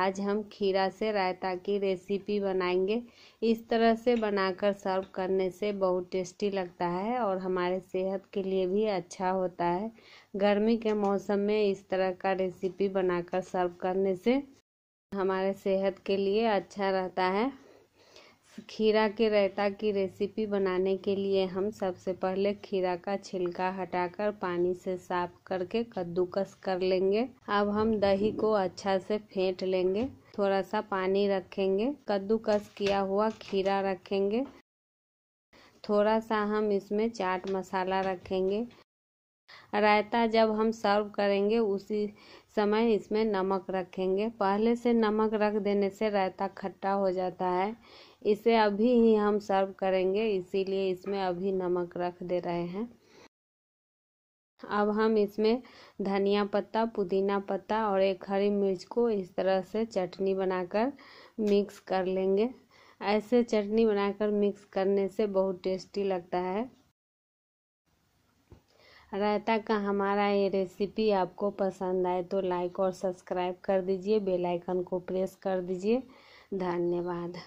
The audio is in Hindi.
आज हम खीरा से रायता की रेसिपी बनाएंगे इस तरह से बनाकर सर्व करने से बहुत टेस्टी लगता है और हमारे सेहत के लिए भी अच्छा होता है गर्मी के मौसम में इस तरह का रेसिपी बनाकर सर्व करने से हमारे सेहत के लिए अच्छा रहता है खीरा के रायता की रेसिपी बनाने के लिए हम सबसे पहले खीरा का छिलका हटाकर पानी से साफ करके कद्दूकस कर लेंगे अब हम दही को अच्छा से फेंट लेंगे थोड़ा सा पानी रखेंगे कद्दूकस किया हुआ खीरा रखेंगे थोड़ा सा हम इसमें चाट मसाला रखेंगे रायता जब हम सर्व करेंगे उसी समय इसमें नमक रखेंगे पहले से नमक रख देने से रायता खट्टा हो जाता है इसे अभी ही हम सर्व करेंगे इसीलिए इसमें अभी नमक रख दे रहे हैं अब हम इसमें धनिया पत्ता पुदीना पत्ता और एक हरी मिर्च को इस तरह से चटनी बनाकर मिक्स कर लेंगे ऐसे चटनी बनाकर मिक्स करने से बहुत टेस्टी लगता है रायता का हमारा ये रेसिपी आपको पसंद आए तो लाइक और सब्सक्राइब कर दीजिए बेल आइकन को प्रेस कर दीजिए धन्यवाद